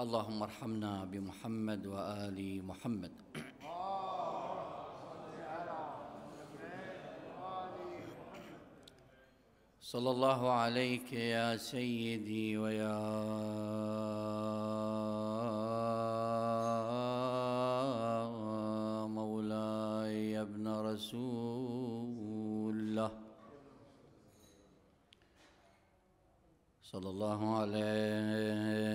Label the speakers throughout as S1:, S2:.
S1: اللهم ارحمنا بمحمد وآل محمد صلى الله عليك يا سيدي ويا مولاي يا ابن رسول الله صلى الله عليه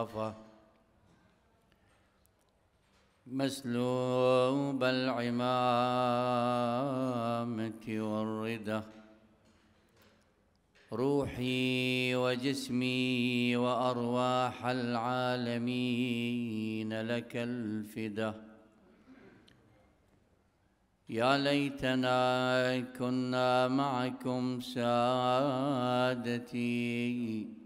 S1: القفا مسلوب العمامة والردة روحي وجسمي وأرواح العالمين لك الفدا يا ليتنا كنا معكم سادتي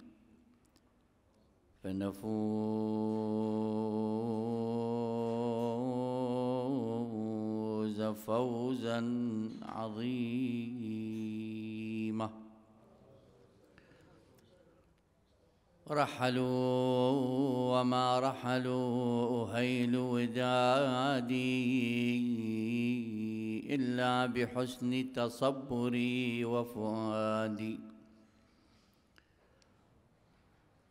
S1: فنفوز فوزا عظيما رحلوا وما رحلوا أهيل ودادي إلا بحسن تصبري وفؤادي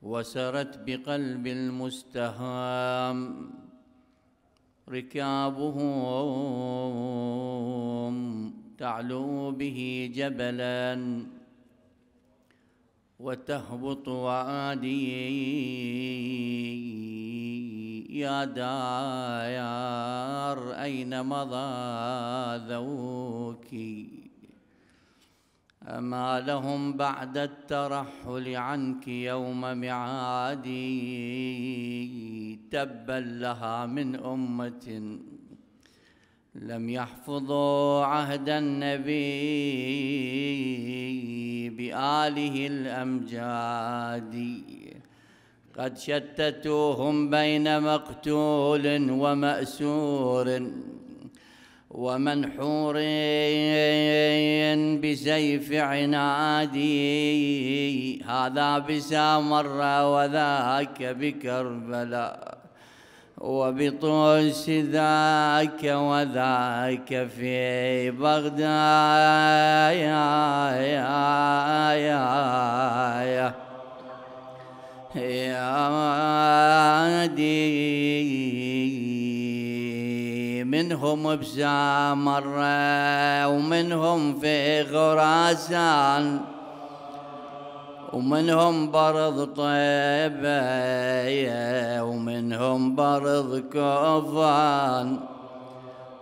S1: وسرت بقلب المستهام ركابهم تعلو به جبلا وتهبط وعادي يا دار أين مضى ذوكي ما لهم بعد الترحل عنك يوم معادي تبا لها من أمة لم يحفظوا عهد النبي بآله الأمجاد قد شتتوهم بين مقتول ومأسور ومن حور بسيف عنادي هذا بسامرة وذاك بكربلاء وبطوس ذاك وذاك في بغداد يا منهم بسامرة ومنهم في خراسان ومنهم برض طيبة ومنهم برض كوفان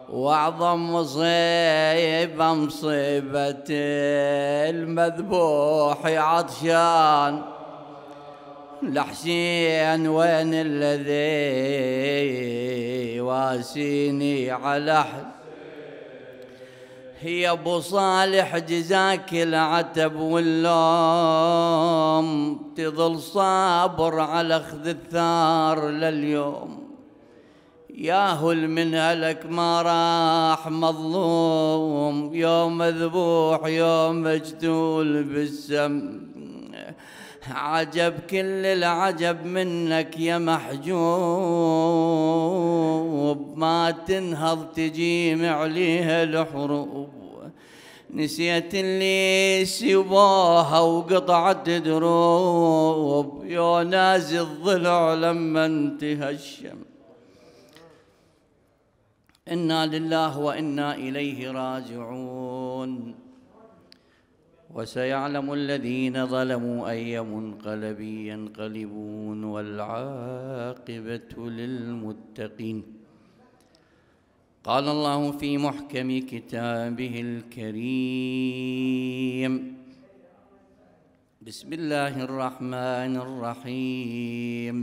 S1: وأعظم مصيبة مصيبة المذبوح عطشان لحسين وين الذي واسيني على حد هي ابو صالح جزاك العتب واللوم تظل صابر على اخذ الثار لليوم ياهل من هلك ما راح مظلوم يوم مذبوح يوم مجدول بالسم عجب كل العجب منك يا محجوب ما تنهض تجيم عليها الحروب نسيت اللي سواها وقطعت دروب يا ناس الضلع لما انتهى الشم انا لله وانا اليه راجعون وسيعلم الذين ظلموا أي منقلب ينقلبون والعاقبة للمتقين قال الله في محكم كتابه الكريم بسم الله الرحمن الرحيم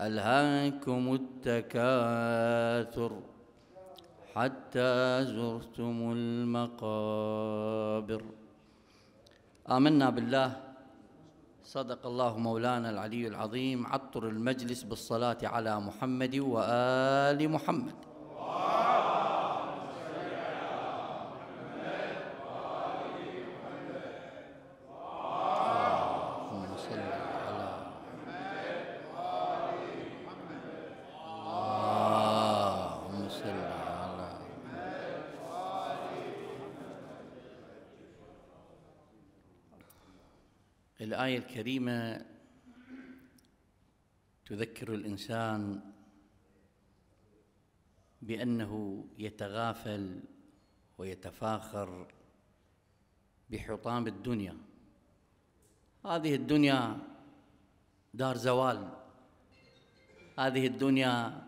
S1: ألهاكم التكاثر حتى زرتم المقابر آمنا بالله صدق الله مولانا العلي العظيم عطر المجلس بالصلاة على محمد وآل محمد الكريمة تذكر الإنسان بأنه يتغافل ويتفاخر بحطام الدنيا هذه الدنيا دار زوال هذه الدنيا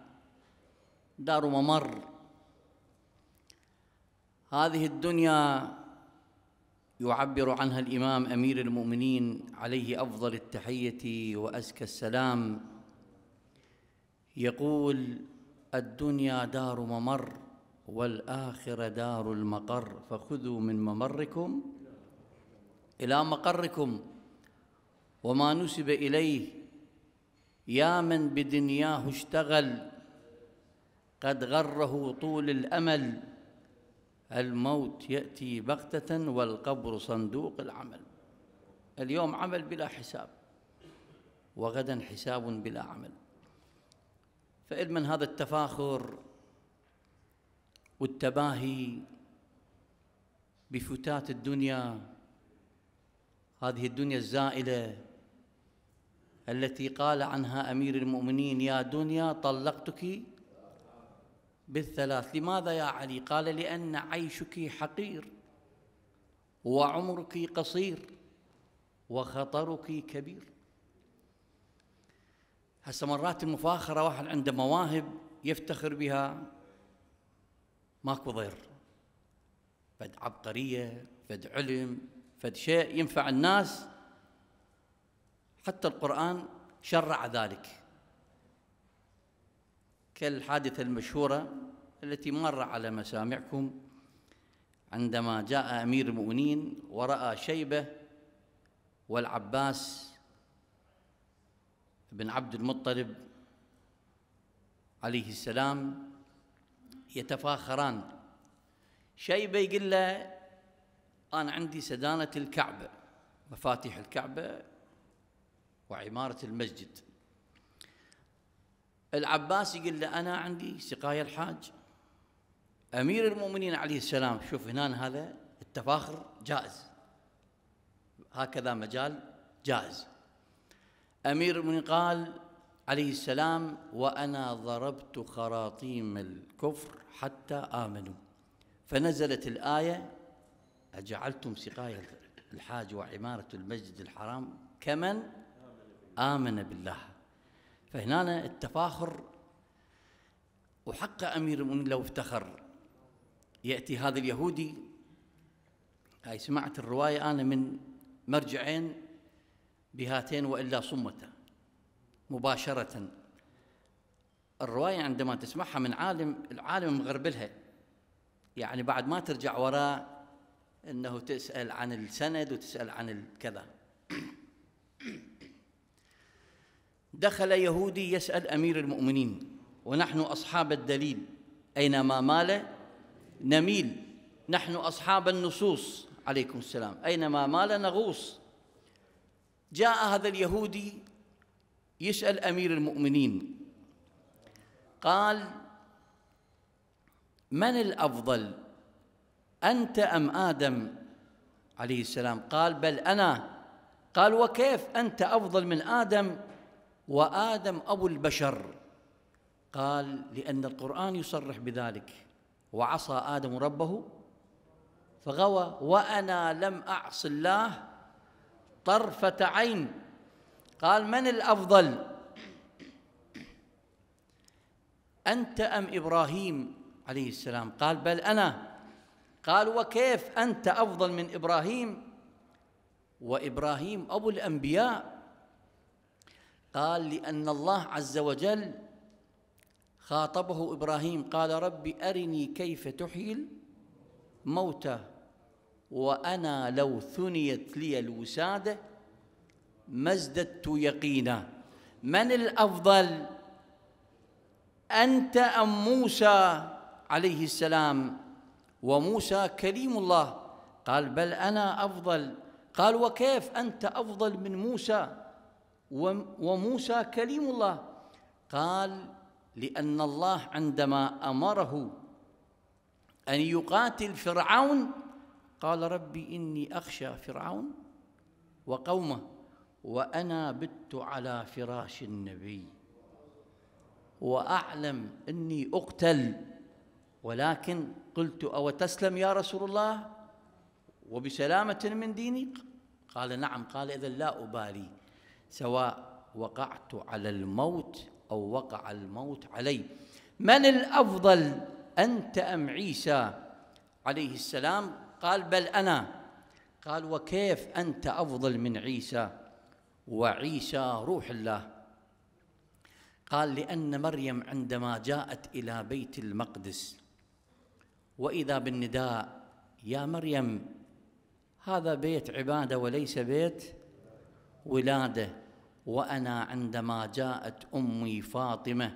S1: دار ممر هذه الدنيا يعبر عنها الامام امير المؤمنين عليه افضل التحيه وازكى السلام يقول الدنيا دار ممر والاخره دار المقر فخذوا من ممركم الى مقركم وما نسب اليه يا من بدنياه اشتغل قد غره طول الامل الموت يأتي بغتة والقبر صندوق العمل اليوم عمل بلا حساب وغدا حساب بلا عمل فإن من هذا التفاخر والتباهي بفتات الدنيا هذه الدنيا الزائلة التي قال عنها أمير المؤمنين يا دنيا طلقتك بالثلاث لماذا يا علي قال لأن عيشك حقير وعمرك قصير وخطرك كبير هسه مرات المفاخرة واحد عنده مواهب يفتخر بها ماكو ضير فد عبقرية فد علم فد شيء ينفع الناس حتى القرآن شرع ذلك كالحادثة المشهورة التي مر على مسامعكم عندما جاء أمير المؤمنين ورأى شيبة والعباس بن عبد المطلب عليه السلام يتفاخران شيبة يقول له أنا عندي سدانة الكعبة مفاتيح الكعبة وعمارة المسجد العباس يقول له أنا عندي سقاية الحاج أمير المؤمنين عليه السلام شوف هنا هذا التفاخر جائز هكذا مجال جائز أمير المؤمنين قال عليه السلام وأنا ضربت خراطيم الكفر حتى آمنوا فنزلت الآية أجعلتم سقاية الحاج وعمارة المسجد الحرام كمن آمن بالله فهنا التفاخر وحق أمير المؤمنين لو افتخر يأتي هذا اليهودي هاي سمعت الرواية أنا من مرجعين بهاتين وإلا صمتا مباشرة الرواية عندما تسمعها من عالم العالم مغربلها يعني بعد ما ترجع وراء أنه تسأل عن السند وتسأل عن الكذا دخل يهودي يسأل أمير المؤمنين ونحن أصحاب الدليل أينما مال نميل نحن أصحاب النصوص عليكم السلام أينما مال نغوص جاء هذا اليهودي يسأل أمير المؤمنين قال من الأفضل أنت أم آدم عليه السلام قال بل أنا قال وكيف أنت أفضل من آدم وادم ابو البشر قال لان القران يصرح بذلك وعصى ادم ربه فغوى وانا لم اعص الله طرفه عين قال من الافضل انت ام ابراهيم عليه السلام قال بل انا قال وكيف انت افضل من ابراهيم وابراهيم ابو الانبياء قال لأن الله عز وجل خاطبه إبراهيم قال ربي أرني كيف تحيي الموتى وأنا لو ثنيت لي الوسادة ما ازددت يقينا من الأفضل أنت أم موسى عليه السلام وموسى كليم الله قال بل أنا أفضل قال وكيف أنت أفضل من موسى وموسى كليم الله قال لأن الله عندما أمره أن يقاتل فرعون قال ربي إني أخشى فرعون وقومه وأنا بت على فراش النبي وأعلم أني أقتل ولكن قلت أو تسلم يا رسول الله وبسلامة من ديني قال نعم قال إذا لا أبالي سواء وقعت على الموت أو وقع الموت علي من الأفضل أنت أم عيسى عليه السلام قال بل أنا قال وكيف أنت أفضل من عيسى وعيسى روح الله قال لأن مريم عندما جاءت إلى بيت المقدس وإذا بالنداء يا مريم هذا بيت عبادة وليس بيت ولادة وانا عندما جاءت امي فاطمه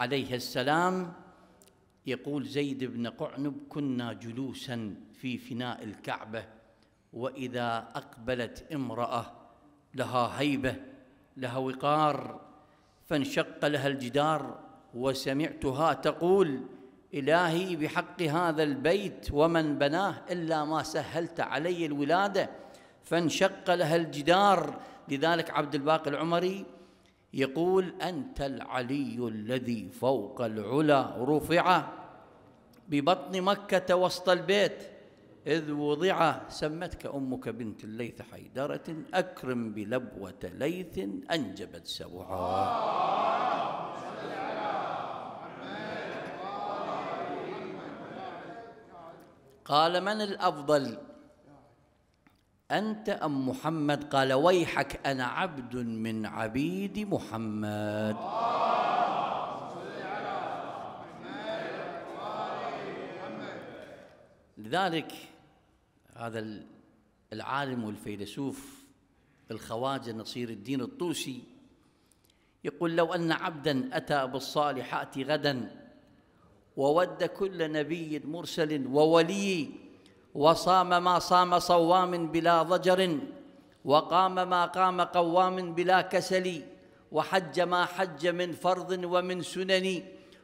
S1: عليها السلام يقول زيد بن قعنب كنا جلوسا في فناء الكعبه واذا اقبلت امراه لها هيبه لها وقار فانشق لها الجدار وسمعتها تقول الهي بحق هذا البيت ومن بناه الا ما سهلت علي الولاده فانشق لها الجدار لذلك عبد الباقي العمري يقول أنت العلي الذي فوق العلا رفع ببطن مكة وسط البيت إذ وضع سمتك أمك بنت الليث حيدرة أكرم بلبوة ليث أنجبت سبعا قال من الأفضل أنت أم محمد قال ويحك أنا عبد من عبيد محمد لذلك هذا العالم والفيلسوف الخواجة نصير الدين الطوسي يقول لو أن عبدا أتى بالصالحات غدا وود كل نبي مرسل وولي وصام ما صام صوام بلا ضجر وقام ما قام قوام بلا كسل وحج ما حج من فرض ومن سنن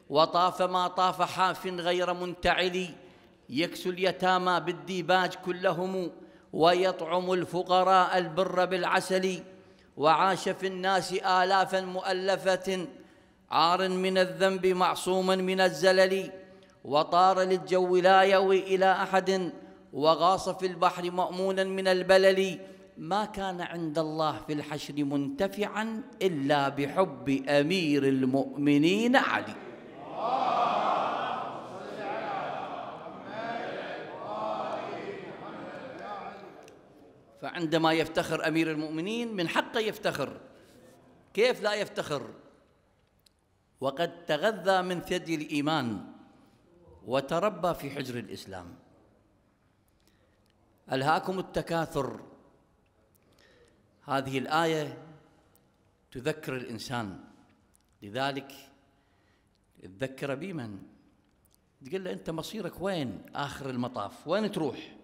S1: وطاف ما طاف حاف غير منتعل يكسو اليتامى بالديباج كلهم ويطعم الفقراء البر بالعسل وعاش في الناس آلافا مؤلفة عار من الذنب معصوما من الزلل وطار للجو لا يوي إلى أحد وغاص في البحر مأمونا من البلل ما كان عند الله في الحشر منتفعا إلا بحب أمير المؤمنين علي فعندما يفتخر أمير المؤمنين من حقه يفتخر كيف لا يفتخر وقد تغذى من ثدي الإيمان وتربى في حجر الإسلام ألهاكم التكاثر هذه الآية تذكر الإنسان لذلك تذكر بمن تقول له أنت مصيرك وين آخر المطاف وين تروح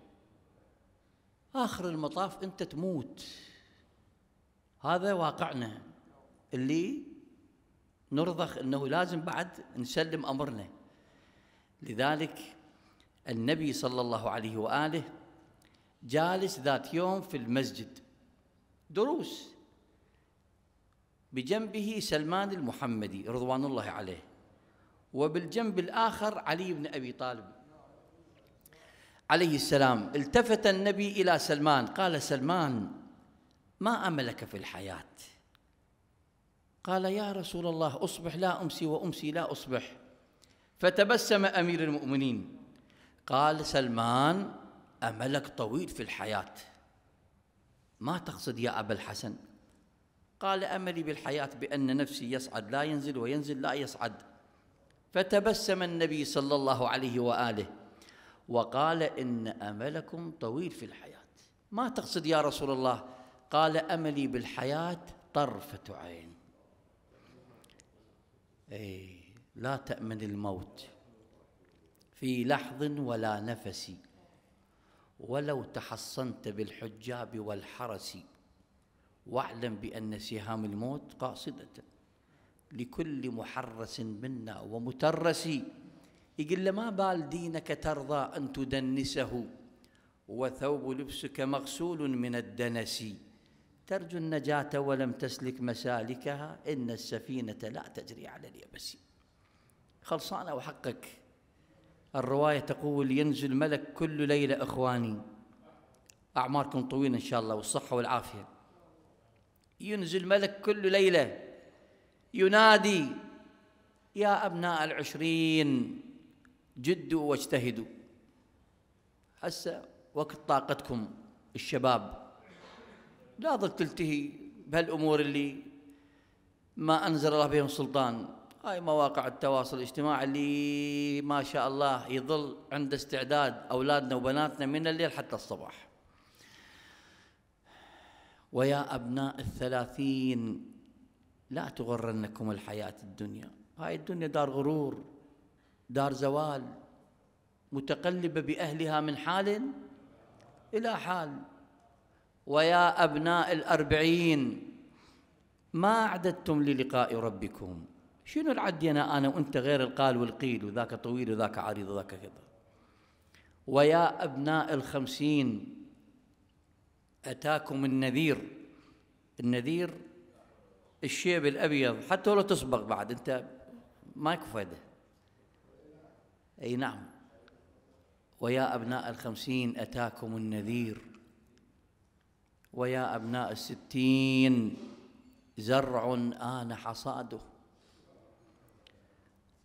S1: آخر المطاف أنت تموت هذا واقعنا اللي نرضخ أنه لازم بعد نسلم أمرنا لذلك النبي صلى الله عليه وآله جالس ذات يوم في المسجد دروس بجنبه سلمان المحمدي رضوان الله عليه وبالجنب الآخر علي بن أبي طالب عليه السلام التفت النبي إلى سلمان قال سلمان ما أملك في الحياة قال يا رسول الله أصبح لا أمسي وأمسي لا أصبح فتبسم أمير المؤمنين قال سلمان املك طويل في الحياه ما تقصد يا ابا الحسن قال املي بالحياه بان نفسي يصعد لا ينزل وينزل لا يصعد فتبسم النبي صلى الله عليه واله وقال ان املكم طويل في الحياه ما تقصد يا رسول الله قال املي بالحياه طرفه عين اي لا تامن الموت في لحظ ولا نفس ولو تحصنت بالحجاب والحرس واعلم بأن سهام الموت قاصدة لكل محرس منا ومترس يقول له ما بال دينك ترضى أن تدنسه وثوب لبسك مغسول من الدنس ترجو النجاة ولم تسلك مسالكها إن السفينة لا تجري على اليبس خلصانة وحقك الرواية تقول ينزل ملك كل ليلة إخواني أعماركم طويلة إن شاء الله والصحة والعافية ينزل ملك كل ليلة ينادي يا أبناء العشرين جدوا واجتهدوا هسه وقت طاقتكم الشباب لا تلتهي بهالأمور اللي ما أنزل الله بهم سلطان هاي مواقع التواصل الاجتماعي اللي ما شاء الله يظل عند استعداد اولادنا وبناتنا من الليل حتى الصباح ويا ابناء الثلاثين لا تغرنكم الحياه الدنيا هاي الدنيا دار غرور دار زوال متقلبه باهلها من حال الى حال ويا ابناء الاربعين ما اعددتم للقاء ربكم شنو العدي أنا أنا وأنت غير القال والقيل وذاك طويل وذاك عريض وذاك كذا ويا أبناء الخمسين أتاكم النذير النذير الشيب الأبيض حتى لو تصبغ بعد أنت ماكو فايدة أي نعم ويا أبناء الخمسين أتاكم النذير ويا أبناء الستين زرع آن حصاده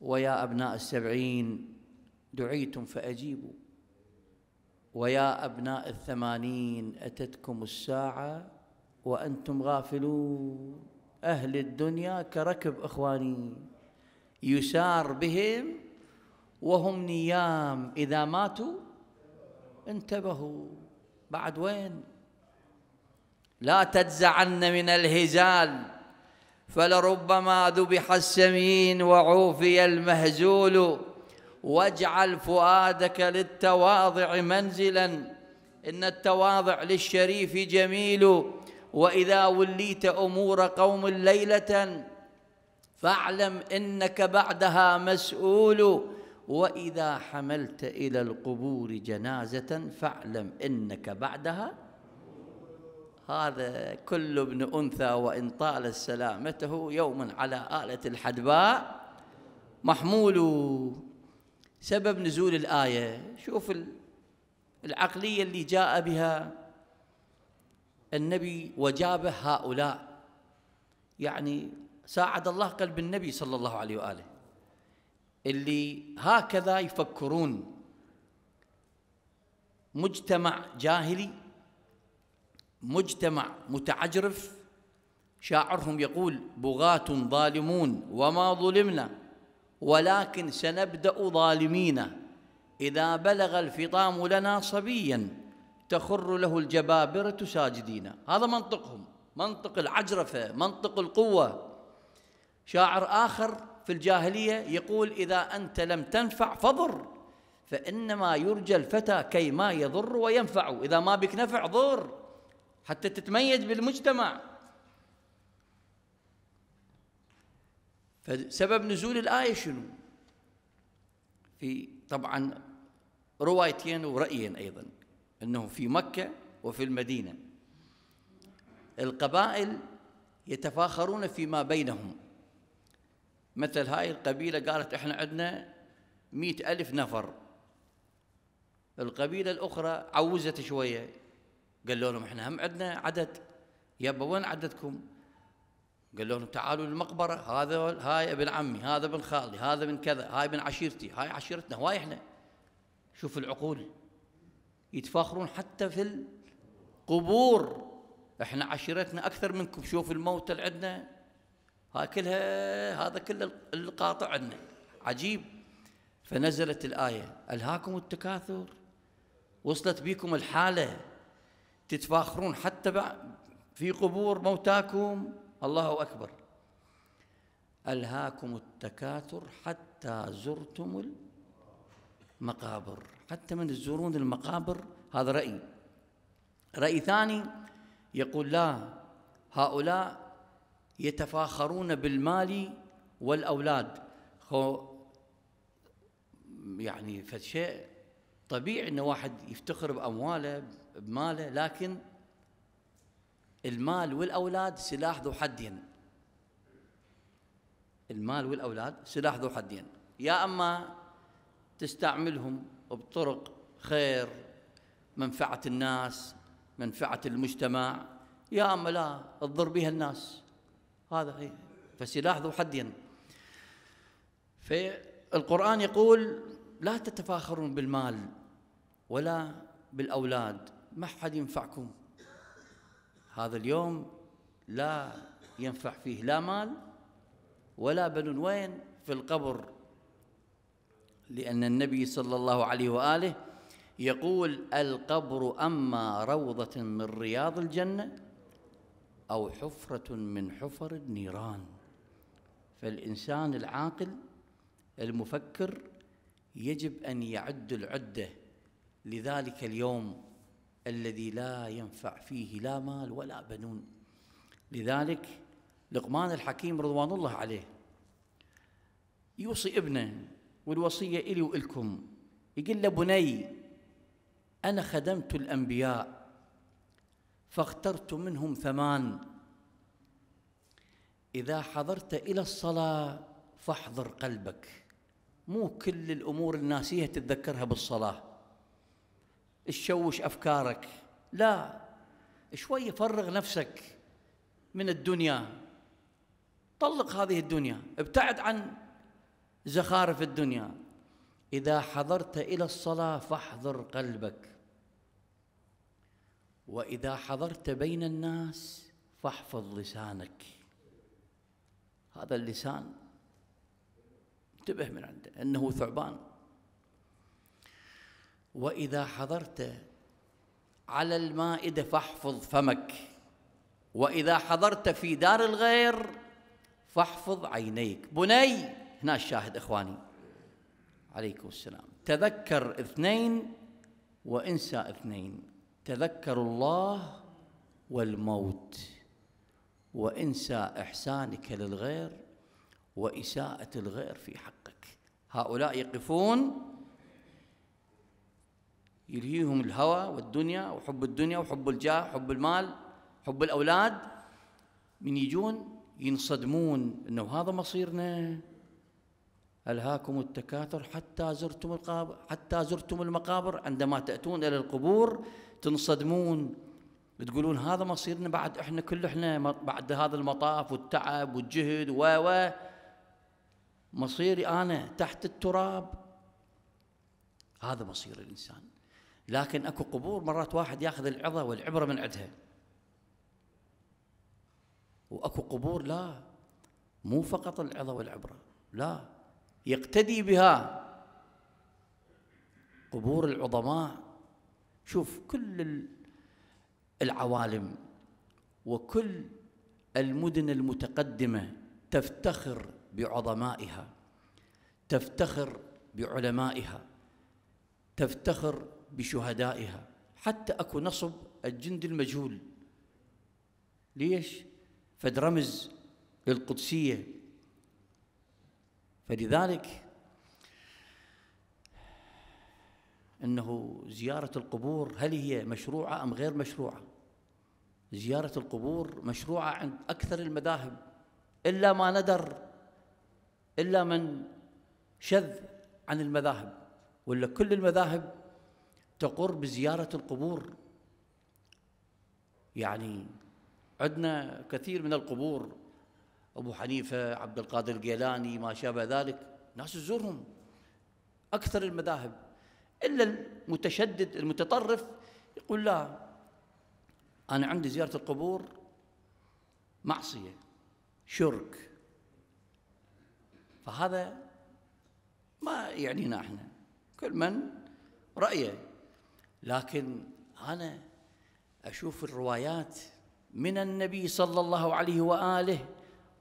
S1: ويا أبناء السبعين دعيتم فأجيبوا ويا أبناء الثمانين أتتكم الساعة وأنتم غافلون أهل الدنيا كركب إخواني يسار بهم وهم نيام إذا ماتوا انتبهوا بعد وين لا تجزعن من الهزال فلربما ذبح السمين وعوفي المهزول واجعل فؤادك للتواضع منزلا إن التواضع للشريف جميل وإذا وليت أمور قوم ليلة فاعلم إنك بعدها مسؤول وإذا حملت إلى القبور جنازة فاعلم إنك بعدها هذا كل ابن أنثى وإن طالت سلامته يوما على آلة الحدباء محمول سبب نزول الآية شوف العقلية اللي جاء بها النبي وجابه هؤلاء يعني ساعد الله قلب النبي صلى الله عليه وآله اللي هكذا يفكرون مجتمع جاهلي مجتمع متعجرف شاعرهم يقول بغاة ظالمون وما ظلمنا ولكن سنبدأ ظالمين إذا بلغ الفطام لنا صبيا تخر له الجبابرة ساجدين هذا منطقهم منطق العجرفة منطق القوة شاعر آخر في الجاهلية يقول إذا أنت لم تنفع فضر فإنما يرجى الفتى كي ما يضر وينفع إذا ما بك نفع ضر حتى تتميز بالمجتمع فسبب نزول الآية شنو في طبعا روايتين ورأيين أيضا أنه في مكة وفي المدينة القبائل يتفاخرون فيما بينهم مثل هاي القبيلة قالت إحنا عندنا مئة ألف نفر القبيلة الأخرى عوزت شوية قالوا لهم احنا هم عندنا عدد يبا وين عددكم؟ قالوا لهم تعالوا للمقبره هذا هاي ابن عمي هذا ابن خالي هذا ابن كذا هاي ابن عشيرتي هاي عشيرتنا هواي احنا شوف العقول يتفاخرون حتى في القبور احنا عشيرتنا اكثر منكم شوف الموتى اللي عندنا هاي كلها هذا كله القاطع عندنا عجيب فنزلت الايه الهاكم التكاثر وصلت بيكم الحاله تتفاخرون حتى في قبور موتاكم الله أكبر ألهاكم التكاثر حتى زرتم المقابر حتى من تزورون المقابر هذا رأي رأي ثاني يقول لا هؤلاء يتفاخرون بالمال والأولاد خو يعني فشيء طبيعي أن واحد يفتخر بأمواله بماله لكن المال والأولاد سلاح ذو حدين المال والأولاد سلاح ذو حدين يا أما تستعملهم بطرق خير منفعة الناس منفعة المجتمع يا أما لا تضر بها الناس هذا هي فسلاح ذو حدين فالقرآن يقول لا تتفاخرون بالمال ولا بالأولاد ما حد ينفعكم هذا اليوم لا ينفع فيه لا مال ولا بنون وين في القبر لأن النبي صلى الله عليه وآله يقول القبر أما روضة من رياض الجنة أو حفرة من حفر النيران فالإنسان العاقل المفكر يجب أن يعد العدة لذلك اليوم الذي لا ينفع فيه لا مال ولا بنون لذلك لقمان الحكيم رضوان الله عليه يوصي ابنه والوصية إلي وإلكم يقول له بني أنا خدمت الأنبياء فاخترت منهم ثمان إذا حضرت إلى الصلاة فاحضر قلبك مو كل الأمور الناسية تتذكرها بالصلاة تشوش افكارك لا شوي فرغ نفسك من الدنيا طلق هذه الدنيا ابتعد عن زخارف الدنيا اذا حضرت الى الصلاه فاحضر قلبك واذا حضرت بين الناس فاحفظ لسانك هذا اللسان انتبه من عنده انه ثعبان واذا حضرت على المائده فاحفظ فمك واذا حضرت في دار الغير فاحفظ عينيك بني هنا الشاهد اخواني عليكم السلام تذكر اثنين وانسى اثنين تذكر الله والموت وانسى احسانك للغير واساءه الغير في حقك هؤلاء يقفون يلهيهم الهوى والدنيا وحب الدنيا وحب الجاه وحب المال حب الأولاد من يجون ينصدمون أنه هذا مصيرنا ألهاكم التكاثر حتى زرتم القابر حتى زرتم المقابر عندما تأتون إلى القبور تنصدمون تقولون هذا مصيرنا بعد احنا كل احنا بعد هذا المطاف والتعب والجهد و و مصيري انا تحت التراب هذا مصير الانسان لكن اكو قبور مرات واحد ياخذ العظه والعبره من عندها واكو قبور لا مو فقط العظه والعبره لا يقتدي بها قبور العظماء شوف كل العوالم وكل المدن المتقدمه تفتخر بعظمائها تفتخر بعلمائها تفتخر بشهدائها حتى اكو نصب الجند المجهول ليش؟ فد رمز للقدسيه فلذلك انه زياره القبور هل هي مشروعه ام غير مشروعه؟ زياره القبور مشروعه عند اكثر المذاهب الا ما ندر الا من شذ عن المذاهب ولا كل المذاهب تقر بزيارة القبور يعني عندنا كثير من القبور أبو حنيفة عبد القادر الجيلاني ما شابه ذلك ناس تزورهم أكثر المذاهب إلا المتشدد المتطرف يقول لا أنا عندي زيارة القبور معصية شرك فهذا ما يعنينا احنا كل من رأيه لكن أنا أشوف الروايات من النبي صلى الله عليه وآله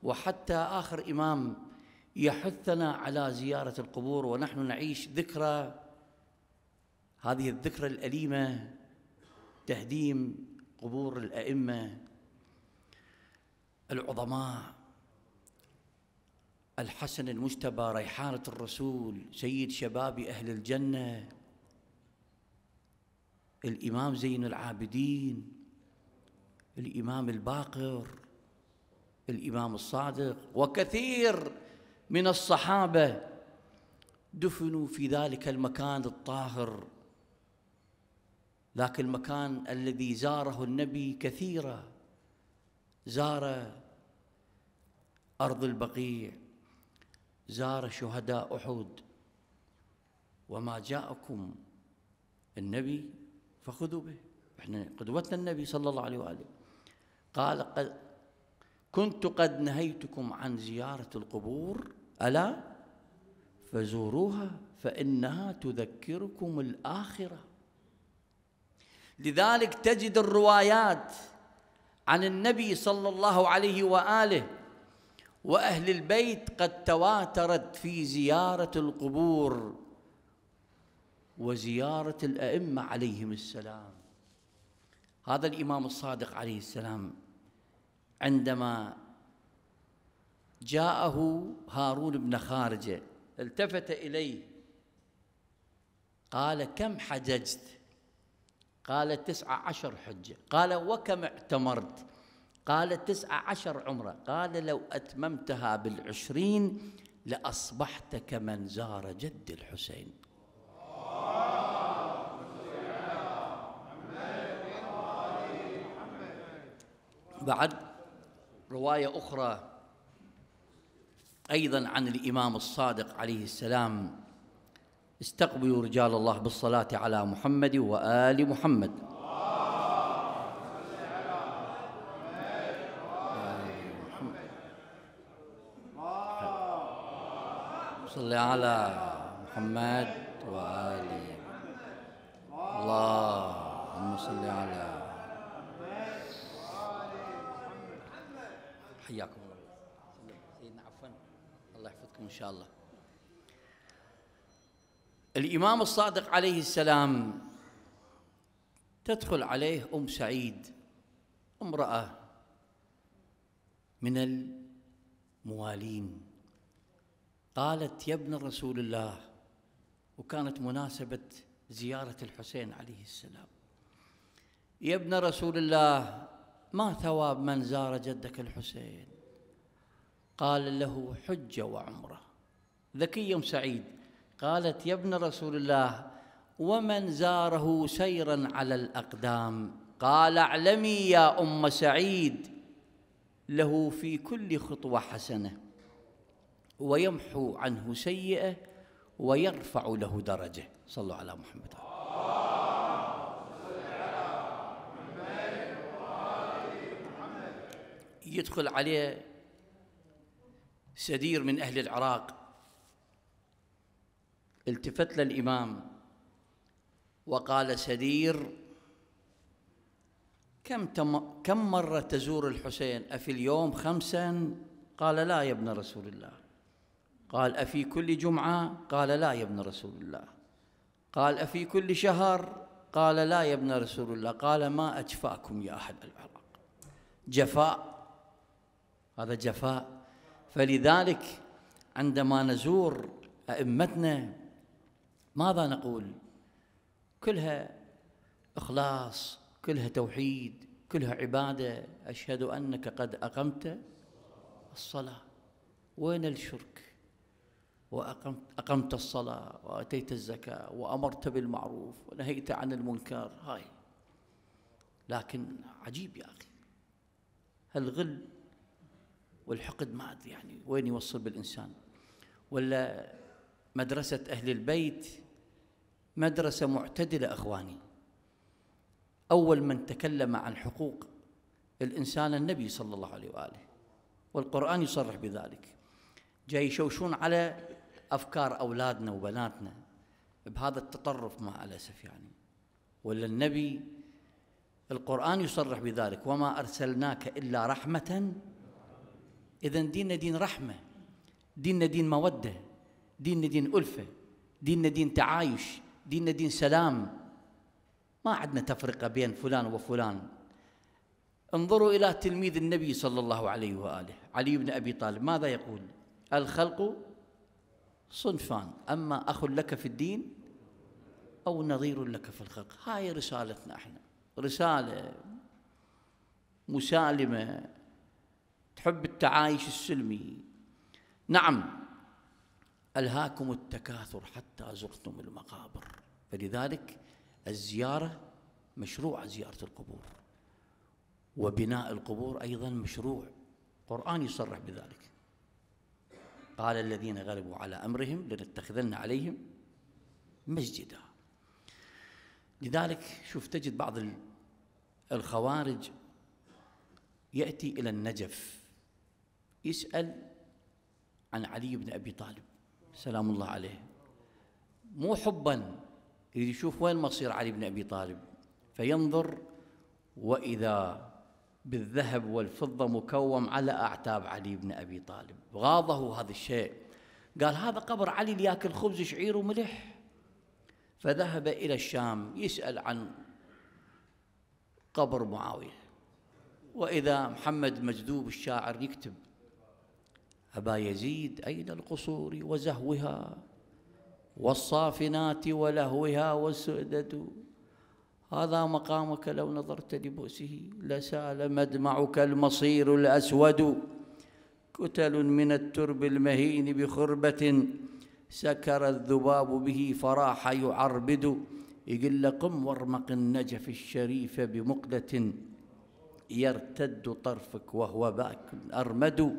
S1: وحتى آخر إمام يحثنا على زيارة القبور ونحن نعيش ذكرى هذه الذكرى الأليمة تهديم قبور الأئمة العظماء الحسن المجتبى ريحانة الرسول سيد شباب أهل الجنة الإمام زين العابدين الإمام الباقر الإمام الصادق وكثير من الصحابة دفنوا في ذلك المكان الطاهر ذاك المكان الذي زاره النبي كثيرا زار أرض البقيع زار شهداء أحد وما جاءكم النبي فخذوا به احنا قدوتنا النبي صلى الله عليه واله قال قد كنت قد نهيتكم عن زياره القبور الا فزوروها فانها تذكركم الاخره لذلك تجد الروايات عن النبي صلى الله عليه واله واهل البيت قد تواترت في زياره القبور وزيارة الأئمة عليهم السلام هذا الإمام الصادق عليه السلام عندما جاءه هارون بن خارجة التفت إليه قال كم حججت قال تسعة عشر حجة قال وكم اعتمرت قال تسعة عشر عمرة قال لو أتممتها بالعشرين لأصبحت كمن زار جد الحسين بعد رواية أخرى أيضا عن الإمام الصادق عليه السلام استقبلوا رجال الله بالصلاة على محمد وآل محمد صلى على محمد صل على حياكم الله سيدنا عفوا الله يحفظكم ان شاء الله الامام الصادق عليه السلام تدخل عليه ام سعيد امراه من الموالين قالت يا ابن رسول الله وكانت مناسبه زياره الحسين عليه السلام يا ابن رسول الله ما ثواب من زار جدك الحسين قال له حجة وعمرة ذكي يوم سعيد قالت يا ابن رسول الله ومن زاره سيرا على الأقدام قال اعلمي يا أم سعيد له في كل خطوة حسنة ويمحو عنه سيئة ويرفع له درجة صلوا على محمد يدخل عليه سدير من أهل العراق التفت للإمام وقال سدير كم, تم كم مرة تزور الحسين أفي اليوم خمسا قال لا يا ابن رسول الله قال أفي كل جمعة قال لا يا ابن رسول الله قال أفي كل شهر قال لا يا ابن رسول الله قال ما أجفاكم يا أهل العراق جفاء هذا جفاء فلذلك عندما نزور أئمتنا ماذا نقول كلها إخلاص كلها توحيد كلها عبادة أشهد أنك قد أقمت الصلاة وين الشرك وأقمت أقمت الصلاة وأتيت الزكاة وأمرت بالمعروف ونهيت عن المنكر هاي لكن عجيب يا أخي الغل والحقد ما أدري يعني وين يوصل بالإنسان ولا مدرسة أهل البيت مدرسة معتدلة أخواني أول من تكلم عن حقوق الإنسان النبي صلى الله عليه وآله والقرآن يصرح بذلك جاي يشوشون على أفكار أولادنا وبناتنا بهذا التطرف مع الأسف يعني ولا النبي القرآن يصرح بذلك وما أرسلناك إلا رحمة إذا ديننا دين رحمة ديننا دين مودة ديننا دين ألفة ديننا دين تعايش ديننا دين سلام ما عندنا تفرقة بين فلان وفلان انظروا إلى تلميذ النبي صلى الله عليه وآله علي بن أبي طالب ماذا يقول الخلق صنفان أما أخ لك في الدين أو نظير لك في الخلق هاي رسالتنا احنا رسالة مسالمة تحب التعايش السلمي نعم ألهاكم التكاثر حتى زرتم المقابر فلذلك الزيارة مشروع زيارة القبور وبناء القبور أيضا مشروع القرآن يصرح بذلك قال الذين غلبوا على أمرهم لنتخذن عليهم مسجدا لذلك شوف تجد بعض الخوارج يأتي إلى النجف يسأل عن علي بن أبي طالب سلام الله عليه مو حبا يريد يشوف وين مصير علي بن أبي طالب فينظر وإذا بالذهب والفضة مكوم على أعتاب علي بن أبي طالب غاضه هذا الشيء قال هذا قبر علي لياكل خبز شعير وملح فذهب إلى الشام يسأل عن قبر معاوية وإذا محمد مجذوب الشاعر يكتب أبا يزيد أين القصور وزهوها والصافنات ولهوها والسؤدد هذا مقامك لو نظرت لبؤسه لسال مدمعك المصير الأسود كتل من الترب المهين بخربة سكر الذباب به فراح يعربد يقل قم وارمق النجف الشريف بمقلة يرتد طرفك وهو باك أرمد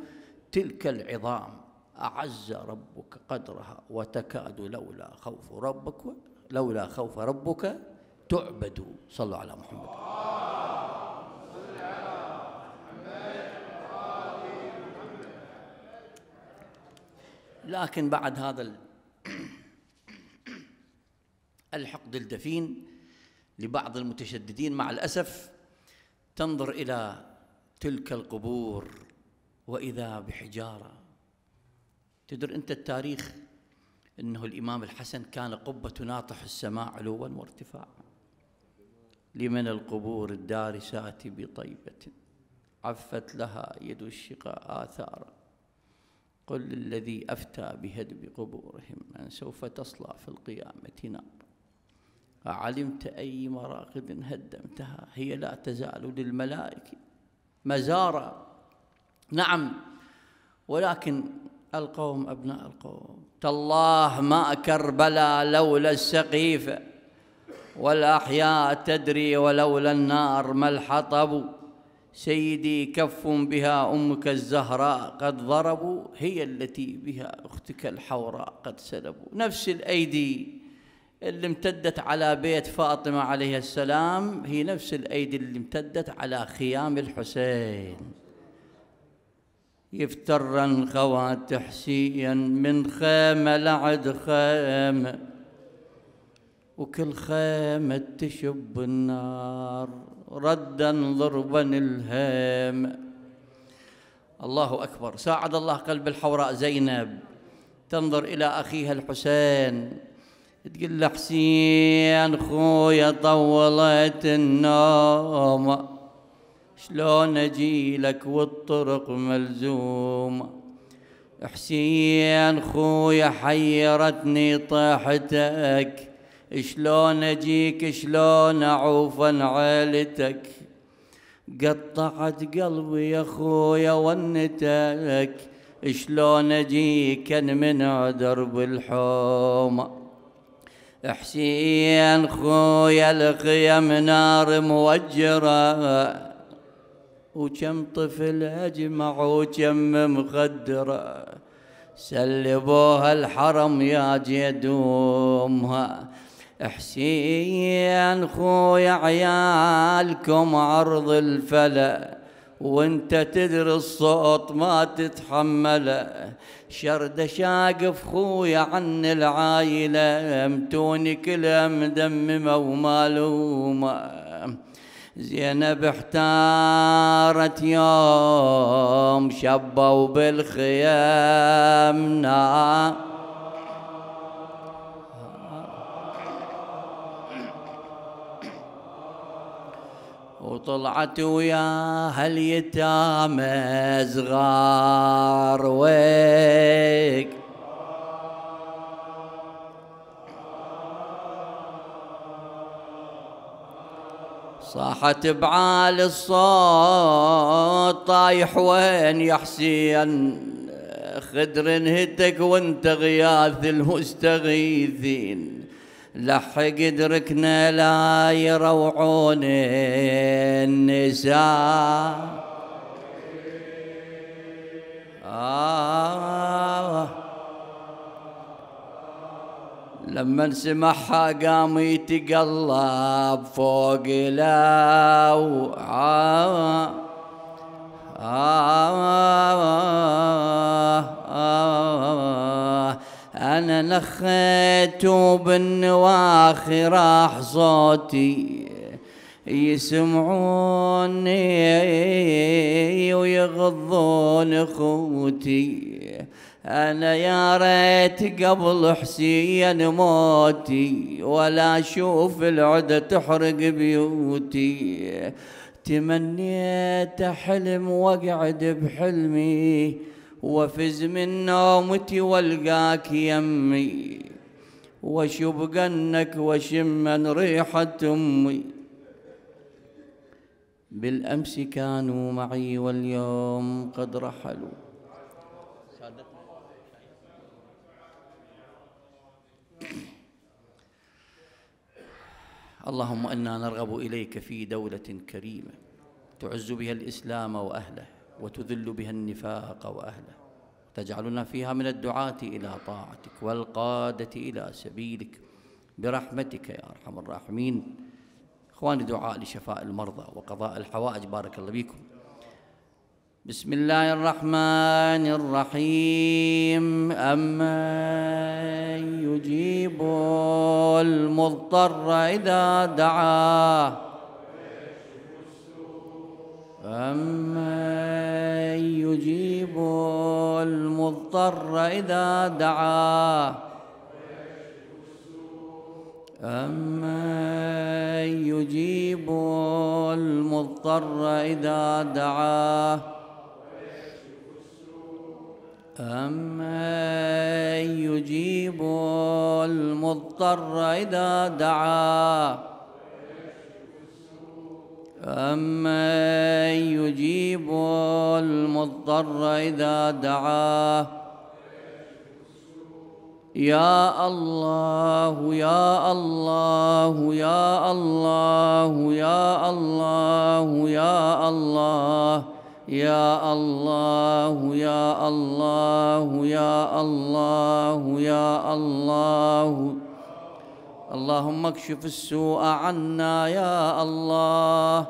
S1: تلك العظام أعز ربك قدرها وتكاد لولا خوف ربك لولا خوف ربك تعبد صلوا على محمد لكن بعد هذا الحقد الدفين لبعض المتشددين مع الأسف تنظر إلى تلك القبور وإذا بحجارة تدر أنت التاريخ أنه الإمام الحسن كان قبة ناطح السماء علوا وارتفاعا لمن القبور الدارسات بطيبة عفت لها يد الشقاء آثارا قل للذي أفتى بهدم قبورهم أن سوف تصلى في القيامة نار أعلمت أي مراقد هدمتها هي لا تزال للملائكة مزارا نعم ولكن القوم أبناء القوم تالله ما كربلا لولا السقيفة والأحياء تدري ولولا النار ما الحطب سيدي كف بها أمك الزهراء قد ضربوا هي التي بها أختك الحوراء قد سلبوا نفس الأيدي اللي امتدت على بيت فاطمة عليه السلام هي نفس الأيدي اللي امتدت على خيام الحسين يفترن خوات حسين من خيمة لعد خيمة وكل خيمة تشب النار ردا ضربا الهام الله أكبر ساعد الله قلب الحوراء زينب تنظر إلى أخيها الحسين تقول له حسين خويا طولت النوم شلون اجيلك والطرق ملزومة حسين خويا حيرتني طاحتك شلون اجيك شلون اعوف عن عيلتك قطعت قلبي يا خويا ونتك شلون اجيك من درب الحومه حسين خويا الخيم نار موجره وكم طفل أجمع وكم مخدرة سلبوها الحرم يا جدومها حسين خويا عيالكم عرض الفلا وانت تدري الصوت ما تتحمله شرد شاقف خويا عن العايلة امتوني كلها مدممة ومالومة زينب احتارت يوم شبوا بالخيام وطلعت وياها اليتامى صغار ويك صاحت بعالي الصوت طايح وين يا حسين خدر انهتك وانت غياث المستغيثين لحق دركنا لا يروعون النساء آه لما سمعها قام يتقلب فوق لو أنا نخيت وبالنواخي راح صوتي يسمعوني ويغضون اخوتي أنا يا ريت قبل حسين موتي ولا أشوف العدة تحرق بيوتي تمنيت حلم واقعد بحلمي وافز من نومتي والقاك يمي واشوف قنك واشم من ريحة أمي بالأمس كانوا معي واليوم قد رحلوا اللهم انا نرغب اليك في دوله كريمه تعز بها الاسلام واهله وتذل بها النفاق واهله تجعلنا فيها من الدعاه الى طاعتك والقاده الى سبيلك برحمتك يا ارحم الراحمين اخواني دعاء لشفاء المرضى وقضاء الحوائج بارك الله بكم بسم الله الرحمن الرحيم أمن يجيب المضطر إذا دعاه أمن يجيب المضطر إذا دعاه أمن يجيب المضطر إذا دعاه أمن يجيب المضطر إذا دعاه أمن يجيب المضطر إذا دعاه يا الله يا الله يا الله يا الله يا الله, يا الله يا الله يا الله يا الله يا الله اللهم اكشف السوء عنا يا الله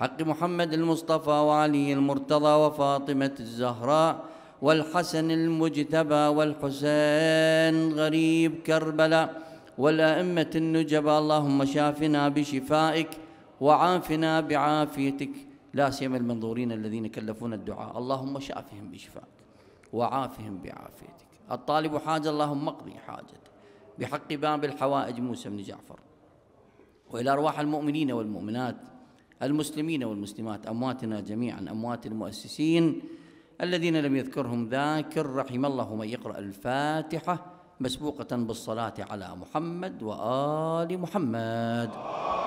S1: حق محمد المصطفى وعلي المرتضى وفاطمة الزهراء والحسن المجتبى والحسين غريب كربلاء والأئمة النجبى اللهم شافنا بشفائك وعافنا بعافيتك لا سيما المنظورين الذين كلفون الدعاء اللهم شافهم بشفاك وعافهم بعافيتك الطالب حاجة اللهم اقضي حاجته بحق باب الحوائج موسى بن جعفر وإلى أرواح المؤمنين والمؤمنات المسلمين والمسلمات أمواتنا جميعا أموات المؤسسين الذين لم يذكرهم ذاكر رحم الله من يقرأ الفاتحة مسبوقة بالصلاة على محمد وآل محمد